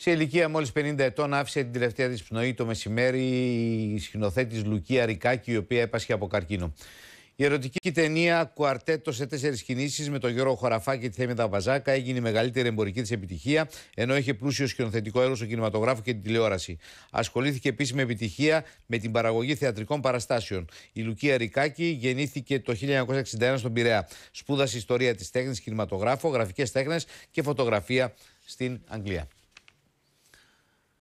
Σε ηλικία μόλις 50 ετών άφησε την τελευταία της πνοή το μεσημέρι η σκηνοθέτης Λουκία Ρικάκη, η οποία έπασχε από καρκίνο. Η ερωτική ταινία Κουαρτέτο σε τέσσερις κινήσεις με τον Γιώργο Χωραφά και τη Θέμη Δαβαζάκα έγινε η μεγαλύτερη εμπορική της επιτυχία, ενώ είχε πλούσιο σκηνοθετικό έργο στον κινηματογράφο και την τηλεόραση. Ασχολήθηκε επίσης με επιτυχία με την παραγωγή θεατρικών παραστάσεων. Η Λουκία Ρικάκη γεννήθηκε το 1961 στον Πειραιά. Σπούδασε ιστορία της τέχνης, κινηματογράφο, γραφικές τέχνες και φωτογραφία στην Αγγλία.